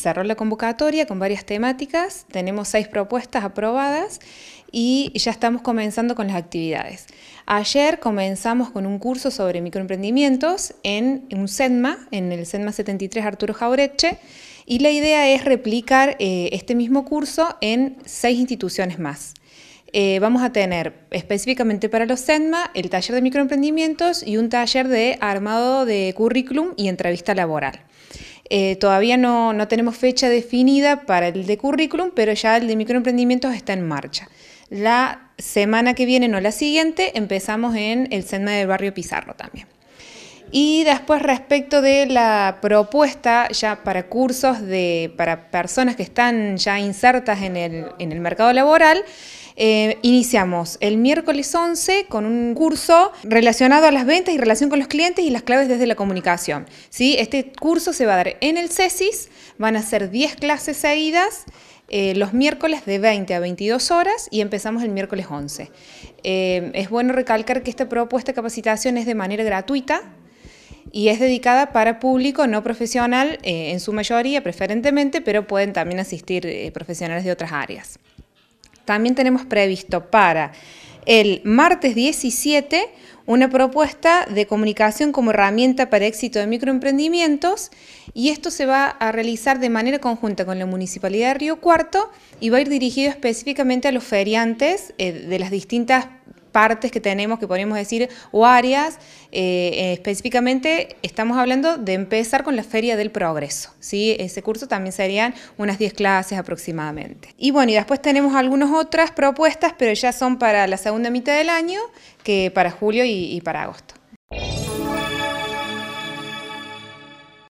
cerró la convocatoria con varias temáticas, tenemos seis propuestas aprobadas y ya estamos comenzando con las actividades. Ayer comenzamos con un curso sobre microemprendimientos en un Senma, en el Senma 73 Arturo Jaureche, y la idea es replicar eh, este mismo curso en seis instituciones más. Eh, vamos a tener específicamente para los Senma el taller de microemprendimientos y un taller de armado de currículum y entrevista laboral. Eh, todavía no, tenemos fecha definida para el de currículum, pero ya el de microemprendimientos está en marcha. La semana que viene, no la siguiente, empezamos en el centro del barrio Pizarro también. Y después respecto de la propuesta ya para cursos de, para personas que están ya insertas en el, mercado laboral, eh, iniciamos el miércoles 11 con un curso relacionado a las ventas y relación con los clientes y las claves desde la comunicación. ¿sí? Este curso se va a dar en el CESIS, van a ser 10 clases seguidas. Eh, los miércoles de 20 a 22 horas y empezamos el miércoles 11. Eh, es bueno recalcar que esta propuesta de capacitación es de manera gratuita, y es dedicada para público no profesional eh, en su mayoría preferentemente, pero pueden también asistir eh, profesionales de otras áreas. También tenemos previsto para el martes 17 una propuesta de comunicación como herramienta para éxito de microemprendimientos y esto se va a realizar de manera conjunta con la Municipalidad de Río Cuarto y va a ir dirigido específicamente a los feriantes eh, de las distintas partes que tenemos, que podríamos decir, o áreas, eh, eh, específicamente estamos hablando de empezar con la Feria del Progreso. Ese curso también serían unas 10 clases aproximadamente. Y bueno, y después tenemos algunas otras propuestas, pero ya son para la segunda mitad del año, que para julio y para agosto.